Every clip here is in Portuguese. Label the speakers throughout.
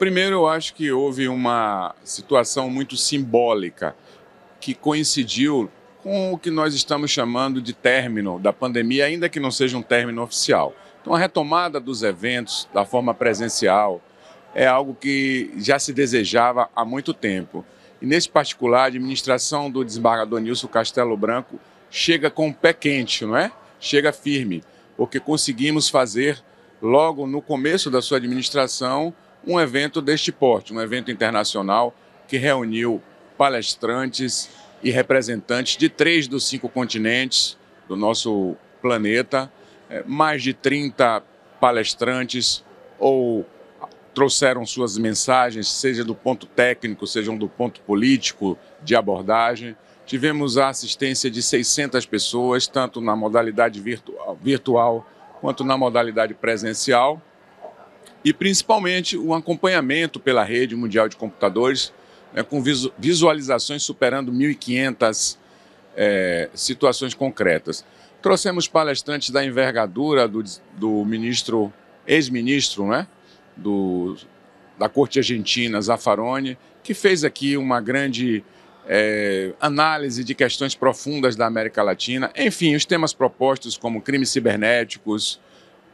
Speaker 1: Primeiro, eu acho que houve uma situação muito simbólica que coincidiu com o que nós estamos chamando de término da pandemia, ainda que não seja um término oficial. Então, a retomada dos eventos da forma presencial é algo que já se desejava há muito tempo. E, nesse particular, a administração do desembargador Nilson Castelo Branco chega com o pé quente, não é? Chega firme, porque conseguimos fazer, logo no começo da sua administração, um evento deste porte, um evento internacional que reuniu palestrantes e representantes de três dos cinco continentes do nosso planeta, é, mais de 30 palestrantes ou trouxeram suas mensagens, seja do ponto técnico, seja do ponto político de abordagem. Tivemos a assistência de 600 pessoas, tanto na modalidade virtual, virtual quanto na modalidade presencial e principalmente um acompanhamento pela rede mundial de computadores, né, com visualizações superando 1.500 é, situações concretas. Trouxemos palestrantes da envergadura do, do ministro, ex-ministro, né, do, da Corte Argentina, Zaffaroni, que fez aqui uma grande é, análise de questões profundas da América Latina. Enfim, os temas propostos como crimes cibernéticos,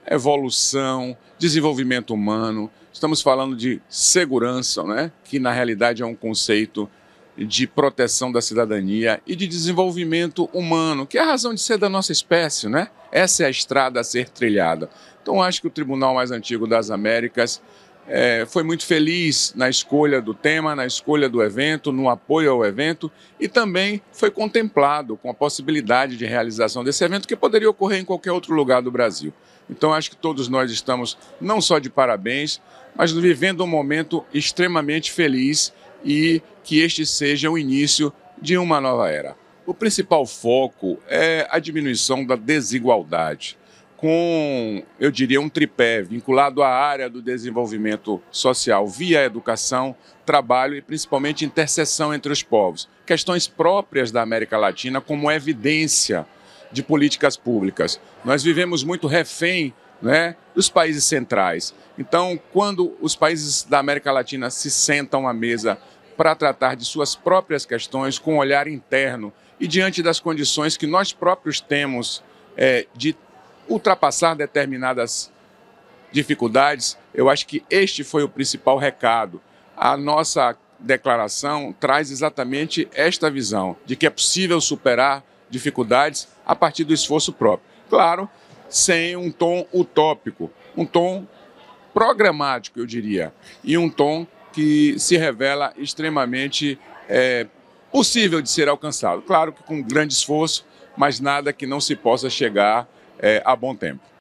Speaker 1: evolução, desenvolvimento humano, estamos falando de segurança, né? que na realidade é um conceito de proteção da cidadania e de desenvolvimento humano, que é a razão de ser da nossa espécie, né? Essa é a estrada a ser trilhada. Então acho que o Tribunal mais antigo das Américas é, foi muito feliz na escolha do tema, na escolha do evento, no apoio ao evento e também foi contemplado com a possibilidade de realização desse evento que poderia ocorrer em qualquer outro lugar do Brasil. Então acho que todos nós estamos não só de parabéns, mas vivendo um momento extremamente feliz e que este seja o início de uma nova era. O principal foco é a diminuição da desigualdade com, eu diria, um tripé vinculado à área do desenvolvimento social via educação, trabalho e principalmente interseção entre os povos. Questões próprias da América Latina como evidência de políticas públicas. Nós vivemos muito refém né, dos países centrais. Então, quando os países da América Latina se sentam à mesa para tratar de suas próprias questões com um olhar interno e diante das condições que nós próprios temos é, de ultrapassar determinadas dificuldades. Eu acho que este foi o principal recado. A nossa declaração traz exatamente esta visão de que é possível superar dificuldades a partir do esforço próprio. Claro, sem um tom utópico, um tom programático, eu diria, e um tom que se revela extremamente é, possível de ser alcançado. Claro que com grande esforço, mas nada que não se possa chegar é, há bom tempo.